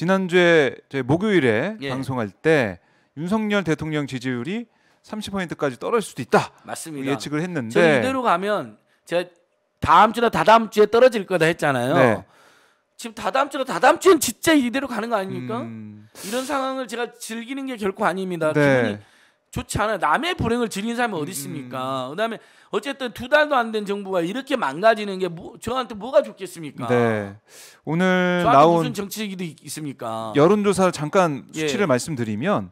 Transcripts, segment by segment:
지난주에 저희 목요일에 예. 방송할 때 윤석열 대통령 지지율이 30%까지 떨어질 수도 있다. 맞습니다. 뭐 예측을 했는데 이대로 가면 제가 다음 주나 다다음 주에 떨어질 거다 했잖아요. 네. 지금 다다음 주나 다다음 주엔 진짜 이대로 가는 거 아닙니까? 음... 이런 상황을 제가 즐기는 게 결코 아닙니다. 네. 기분이 좋지 않아요. 남의 불행을 즐기는 사람이 어디 있습니까? 음, 음. 그다음에 어쨌든 두 달도 안 된 정부가 이렇게 망가지는 게 뭐, 저한테 뭐가 좋겠습니까? 네. 오늘 나온 무슨 정치기도 있습니까? 여론조사를 잠깐 예. 수치를 예. 말씀드리면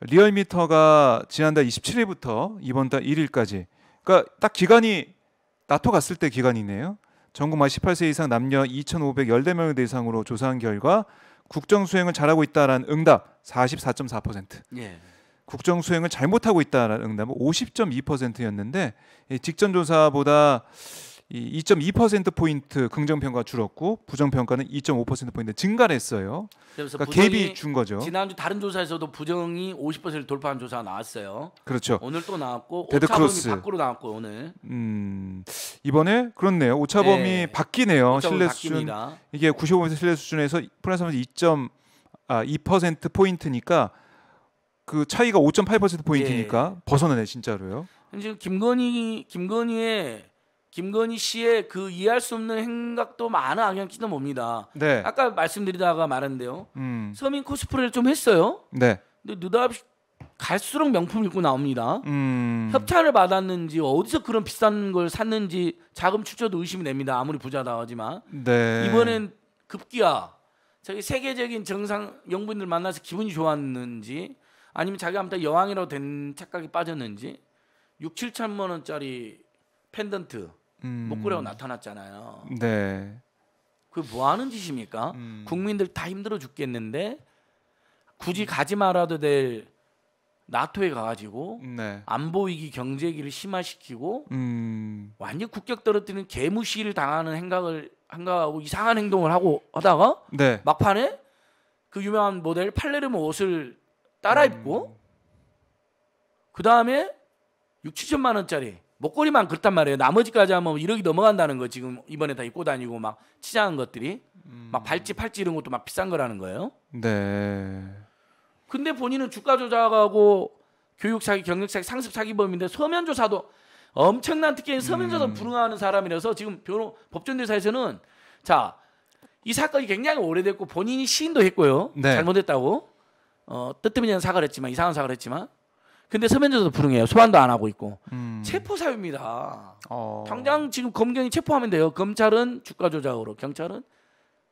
리얼미터가 지난달 27일부터 이번 달 1일까지 그러니까 딱 기간이 나토 갔을 때 기간이네요. 전국만 18세 이상 남녀 2,514명을 대상으로 조사한 결과 국정 수행을 잘하고 있다라는 응답 44.4%. 예. 국정 수행을 잘못하고 있다라는 응답은 50.2%였는데 직전 조사보다 2.2% 포인트 긍정 평가 줄었고 부정 평가는 2.5% 포인트 증가를 했어요. 그러니까 갭이 준 거죠. 지난주 다른 조사에서도 부정이 50% 돌파한 조사 나왔어요. 그렇죠. 오늘 또 나왔고 오차범위 밖으로 나왔고 오늘. 음 이번에 그렇네요. 오차범위 네. 바뀌네요. 신뢰 수준 바뀝니다. 이게 95% 신뢰 수준에서 플러스 마이너스 2.2% 아, 포인트니까 그 차이가 5.8% 포인트니까 예. 벗어나네 진짜로요. 지금 김건희 김건희의 김건희 씨의 그 이해할 수 없는 행각도 많은 악영 끼도봅니다 네. 아까 말씀드리다가 말한데요. 음. 서민 코스프레를 좀 했어요. 네. 근데 느닷없이 갈수록 명품 입고 나옵니다. 음. 협찬을 받았는지 어디서 그런 비싼 걸 샀는지 자금 출처도 의심이 됩니다. 아무리 부자다 하지만 네. 이번엔 급기야 저기 세계적인 정상 영인들 만나서 기분이 좋았는지 아니면 자기가 아무튼 여왕이라고 된 착각이 빠졌는지 6, 7천만 원짜리 펜던트 음. 목걸이가 나타났잖아요. 네. 그 뭐 하는 짓입니까? 음. 국민들 다 힘들어 죽겠는데 굳이 가지 말아도 될 나토에 가가지고 네. 안보위기 경제기를 위 심화시키고 음. 완전 국격 떨어뜨리는 개무시를 당하는 행각을 한가하고 이상한 행동을 하고 하다가 네. 막판에 그 유명한 모델 팔레르모 옷을 따라 입고 그 다음에 6, 7천만 원짜리 목걸이만 그렇단 말이에요. 나머지까지 하면 1억이 넘어간다는 거 지금 이번에 다 입고 다니고 막 치장한 것들이 음. 막 발찌, 팔찌 이런 것도 막 비싼 거라는 거예요. 네. 근데 본인은 주가 조작하고 교육 사기, 경력 사기, 상습 사기범인데 서면 조사도 엄청난 특혜인 서면 조사 음. 불응하는 사람이라서 지금 변호 법전대사에서는 자 이 사건이 굉장히 오래됐고 본인이 시인도 했고요. 네. 잘못했다고. 어, 뜻뜨미는 사과를 했지만 이상한 사과를 했지만 근데 서면조도 불응해요. 소환도 안 하고 있고 음. 체포 사유입니다. 어. 당장 지금 검경이 체포하면 돼요. 검찰은 주가 조작으로, 경찰은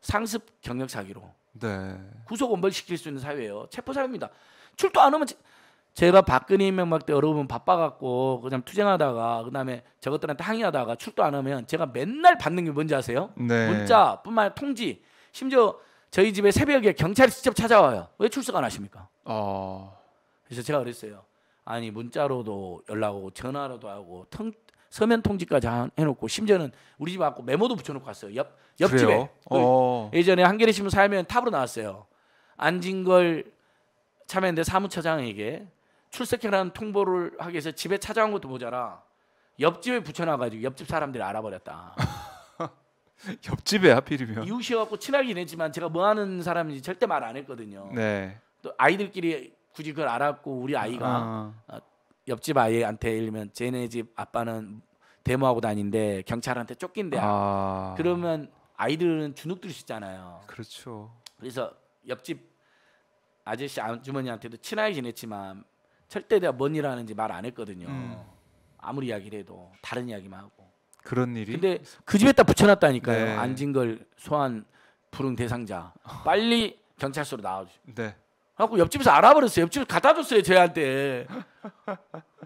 상습 경력 사기로 네. 구속 원벌 시킬 수 있는 사유예요. 체포 사유입니다. 출두 안 하면 제가 박근혜 임명박 때 여러분 바빠갖고 그냥 투쟁하다가 그다음에 저것들한테 항의하다가 출두 안 하면 제가 맨날 받는 게 뭔지 아세요? 네. 문자뿐만 아니라 통지 심지어 저희 집에 새벽에 경찰이 직접 찾아와요. 왜 출석 안 하십니까? 어... 그래서 제가 그랬어요. 아니 문자로도 연락 하고 전화로도 하고 통, 서면 통지까지 해놓고 심지어는 우리 집 앞고 메모도 붙여놓고 왔어요. 옆 옆집에 그 어... 예전에 한겨레 신문 사면 탑으로 나왔어요. 안진걸 참여연대 사무처장에게 출석해라는 통보를 하기 위해서 집에 찾아온 것도 모자라 옆집에 붙여놔가지고 옆집 사람들이 알아버렸다. 옆집에 하필이면 이웃이어갖고 친하게 지내지만 제가 뭐 하는 사람인지 절대 말 안 했거든요. 네. 또 아이들끼리 굳이 그걸 알았고 우리 아이가 아. 어, 옆집 아이한테 예면 쟤네 집 아빠는 데모하고 다닌데 경찰한테 쫓긴대. 아. 그러면 아이들은 주눅들 수 있잖아요. 그렇죠. 그래서 옆집 아저씨 아주머니한테도 친하게 지냈지만 절대 내가 뭔 일 하는지 말 안 했거든요. 음. 아무리 이야기를 해도 다른 이야기만 하고 그런 일이. 근데 그 집에다 붙여놨다니까요. 네. 안진걸 소환 불응 대상자. 빨리 경찰서로 나와주세요. 네. 하고 옆집에서 알아버렸어요. 옆집에서 갖다 줬어요 저한테.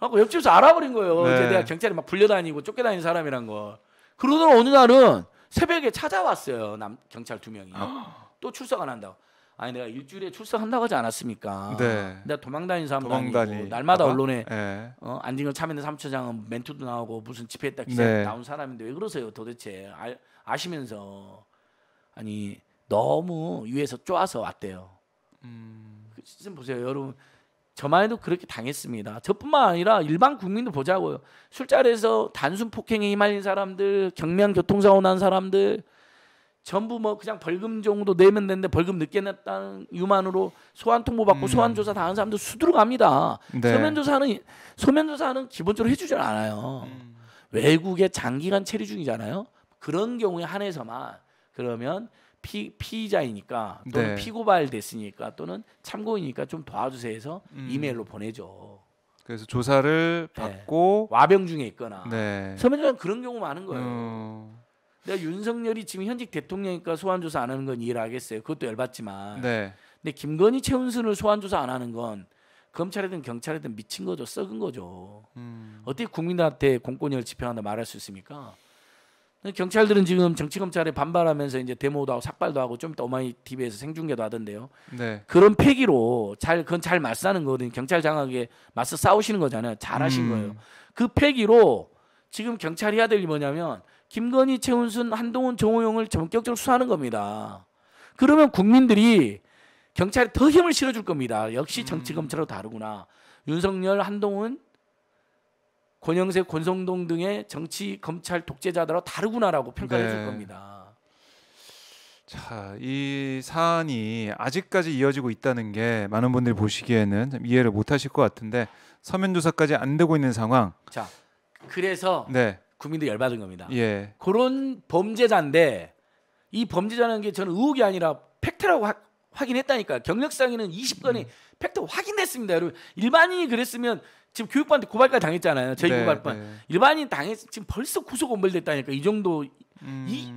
하고 옆집에서 알아버린 거예요. 네. 이제 내가 경찰에 막 불려다니고 쫓겨다니는 사람이란 거. 그러더니 어느 날은 새벽에 찾아왔어요. 남 경찰 두 명이 아. 또 출석을 한다고. 아니 내가 일주일에 출석한다고 하지 않았습니까? 네. 내가 도망다니는 사람도 도망다니. 아니고 날마다 아빠? 언론에 네. 어, 안진걸 참여연대 사무처장은 멘트도 나오고 무슨 집회했다 기사 네. 나온 사람인데 왜 그러세요 도대체 아, 아시면서 아니 너무 위에서 쪼아서 왔대요. 음. 지금 그 보세요 여러분 저만 해도 그렇게 당했습니다. 저뿐만 아니라 일반 국민도 보자고요. 술자리에서 단순 폭행에 휘말린 사람들, 경면 교통사고 난 사람들, 전부 뭐 그냥 벌금 정도 내면 되는데 벌금 늦게 냈다는 유만으로 소환 통보 받고 음. 소환 조사 당한 사람들 수두룩 합니다 네. 소면 조사는 서면 조사는 기본적으로 해주질 않아요. 음. 외국에 장기간 체류 중이잖아요. 그런 경우에 한해서만 그러면 피, 피의자이니까 또는 네. 피고발됐으니까 또는 참고이니까 좀 도와주세요 해서 음. 이메일로 보내죠. 그래서 조사를 네. 받고 네. 와병 중에 있거나 네. 서면조사 는 그런 경우 많은 거예요. 음. 내가 윤석열이 지금 현직 대통령이니까 소환 조사 안 하는 건 이해를 하겠어요. 그것도 열받지만. 네. 근데 김건희 최은순을 소환 조사 안 하는 건 검찰이든 경찰이든 미친 거죠, 썩은 거죠. 음. 어떻게 국민한테 들 공권력을 집행한다 말할 수 있습니까? 경찰들은 지금 정치 검찰에 반발하면서 이제 데모도 하고 삭발도 하고 좀 이따 오마이 TV에서 생중계도 하던데요. 네. 그런 패기로 잘 그건 잘 맞서는 거거든요. 경찰 장악에 맞서 싸우시는 거잖아요. 잘하신 음. 거예요. 그 패기로 지금 경찰이 해야 될 게 뭐냐면 김건희, 최은순, 한동훈, 정호용을 전격적으로 수사하는 겁니다. 그러면 국민들이 경찰에 더 힘을 실어줄 겁니다. 역시 정치 음. 검찰로 다르구나. 윤석열, 한동훈, 권영세, 권성동 등의 정치 검찰 독재자들하고 다르구나라고 평가해줄 네. 겁니다. 자, 이 사안이 아직까지 이어지고 있다는 게 많은 분들이 보시기에는 이해를 못하실 것 같은데 서면 조사까지 안 되고 있는 상황. 자, 그래서 네. 국민들 열받은 겁니다. 예. 그런 범죄자인데 이 범죄자는 게 저는 의혹이 아니라 팩트라고 하, 확인했다니까 경력상에는 20건이 음. 팩트 확인됐습니다. 여러분 일반인이 그랬으면 지금 교육부한테 고발까지 당했잖아요. 저희 네, 고발반 네. 일반인 당했 지금 벌써 구속 엄벌됐다니까 이 정도 음. 이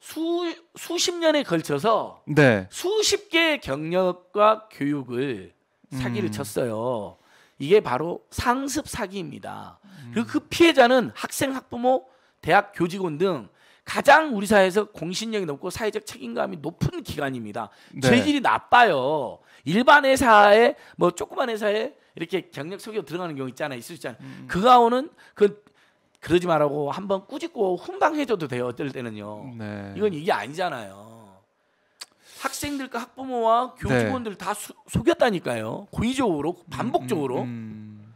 수, 수십 년에 걸쳐서 네. 수십 개의 경력과 교육을 사기를 음. 쳤어요. 이게 바로 상습 사기입니다. 음. 그리고 그 피해자는 학생, 학부모, 대학 교직원 등 가장 우리 사회에서 공신력이 높고 사회적 책임감이 높은 기관입니다. 네. 재질이 나빠요. 일반 회사에 뭐 조그만 회사에 이렇게 경력 소개로 들어가는 경우 있잖아요. 있을 수 있잖아요. 음. 그가오는 그 그러지 말라고 한번 꾸짖고 훈방해줘도 돼요. 어떨 때는요. 네. 이건 이게 아니잖아요. 학생들과 학부모와 교직원들 네. 다 수, 속였다니까요. 고의적으로 음, 반복적으로. 음, 음,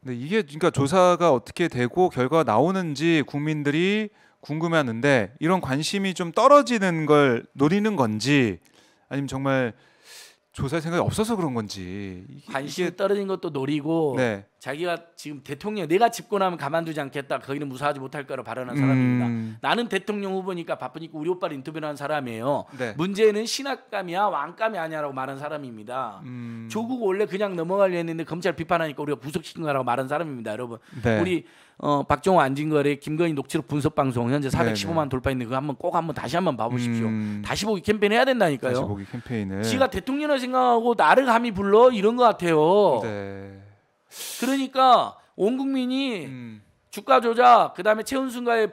근데 이게 그러니까 조사가 어떻게 되고 결과가 나오는지 국민들이 궁금해하는데 이런 관심이 좀 떨어지는 걸 노리는 건지 아니면 정말 조사할 생각이 없어서 그런 건지 이게, 관심이 떨어진 것도 노리고 네. 자기가 지금 대통령 내가 집권하면 가만두지 않겠다 거기는 무사하지 못할 거라 발언한 음. 사람입니다. 나는 대통령 후보니까 바쁘니까 우리 오빠를 인터뷰하는 사람이에요. 네. 문제는 신학감이야 왕감이 아니야라고 말한 사람입니다. 음. 조국 원래 그냥 넘어가려 했는데 검찰 비판하니까 우리가 구속시킨 거라고 말한 사람입니다. 여러분 네. 우리 어, 박정호안진거래 김건희 녹취록 분석 방송 현재 415만 네네. 돌파했는데 그거 한번 꼭 한번 다시 한번 봐보십시오. 음. 다시 보기 캠페인 해야 된다니까요. 다시 보기 캠페인을. 지가 대통령을 생각하고 나를 감히 불러 이런 것 같아요. 네. 그러니까 온 국민이 음. 주가 조작 그다음에 최은순과의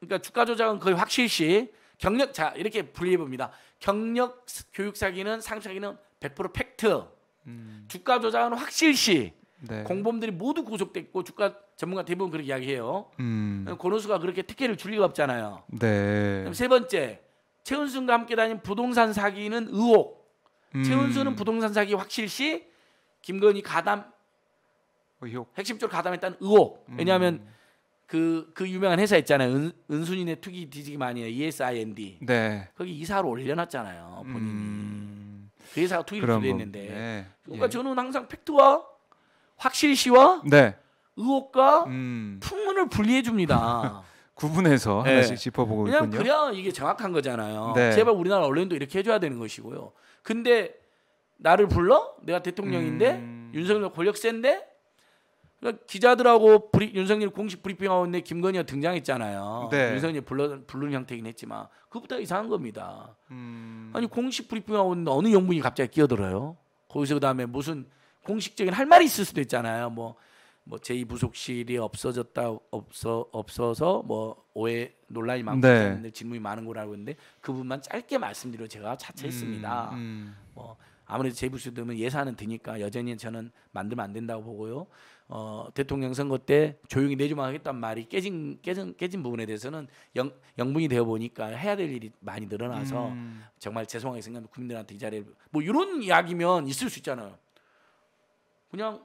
그러니까 주가 조작은 거의 확실시 경력 자 이렇게 분리해 봅니다. 경력 교육 사기는 상식 사기는 100% 팩트. 음. 주가 조작은 확실시 네. 공범들이 모두 구속됐고 주가 전문가 대부분 그렇게 이야기해요. 음. 권호수가 그렇게 특혜를 줄 리가 없잖아요. 네. 세 번째 최은순과 함께 다닌 부동산 사기는 의혹. 음. 최은순은 부동산 사기 확실시 김건희 가담 뭐 의혹. 핵심적으로 가담했다는 의혹. 음. 왜냐하면 음. 그, 그 유명한 회사 있잖아요. 은, 은순이네 투기 뒤지기 많이 해. ESIND. 네. 거기 이사로 올려놨잖아요. 본인이. 음. 그 회사가 투기를 기대했는데. 네. 그러니까 예. 저는 항상 팩트와 확실시와 네. 의혹과 음. 풍문을 분리해 줍니다. 구분해서 네. 하나씩 짚어보고 그냥 있군요. 그냥 이게 정확한 거잖아요. 네. 제발 우리나라 언론도 이렇게 해줘야 되는 것이고요. 근데 나를 불러? 내가 대통령인데 음... 윤석열 권력 센데 그러니까 기자들하고 브리, 윤석열 공식 브리핑하고 있는데 김건희가 등장했잖아요. 네. 윤석열 불러, 불른 형태긴 했지만 그보다 이상한 겁니다. 음... 아니 공식 브리핑하고 있는데 어느 영분이 갑자기 끼어들어요. 거기서 그다음에 무슨 공식적인 할 말이 있을 수도 있잖아요. 뭐뭐 제2부속실이 없어졌다 없어 없어서 뭐 오해 논란이 많고 네. 질문이 많은 거라고 했는데 그분만 짧게 말씀드려 제가 자처했습니다 음, 음. 뭐 아무래도 재부수되면 예산은 드니까 여전히 저는 만들면 안 된다고 보고요. 어, 대통령 선거 때 조용히 내주만 하겠다는 말이 깨진 깨진 깨진 부분에 대해서는 영, 영분이 되어 보니까 해야 될 일이 많이 늘어나서 음. 정말 죄송하게 생각합니다. 국민들한테 이 자리에 뭐 이런 이야기면 있을 수 있잖아요. 그냥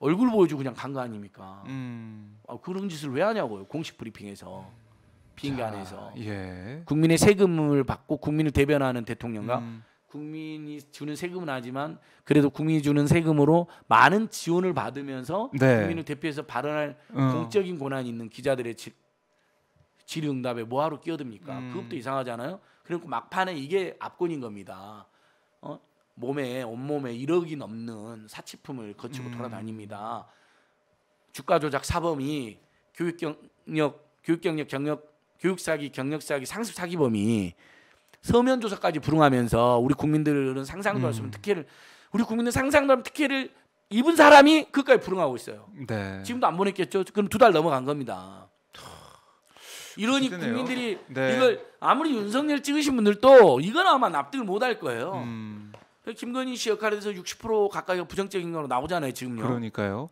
얼굴 보여주고 그냥 간 거 아닙니까? 음. 아, 그런 짓을 왜 하냐고요. 공식 브리핑에서. 비행기 안에서 예. 국민의 세금을 받고 국민을 대변하는 대통령과 음. 국민이 주는 세금은 하지만 그래도 국민이 주는 세금으로 많은 지원을 받으면서 네. 국민을 대표해서 발언할 음. 공적인 권한이 있는 기자들의 질, 질의응답에 뭐하러 끼어듭니까? 음. 그것도 이상하잖아요. 그러니 막판에 이게 압권인 겁니다. 어? 몸에 온몸에 1억이 넘는 사치품을 거치고 음. 돌아다닙니다. 주가 조작 사범이 교육 경력, 교육 경력 경력 교육 사기 경력 사기 상습 사기범이 서면 조사까지 불응하면서 우리 국민들은 상상도 할수 없는 음. 특혜를 우리 국민들 상상도 없는 특혜를 입은 사람이 그까지 불응하고 있어요. 네. 지금도 안 보냈겠죠. 그럼 두 달 넘어간 겁니다. 이러니 그렇네요 국민들이 네. 이걸 아무리 윤석열 찍으신 분들도 이건 아마 납득을 못 할 거예요. 음. 김건희 씨 역할에 대해서 60% 가까이가 부정적인 걸로 나오잖아요, 지금요. 그러니까요.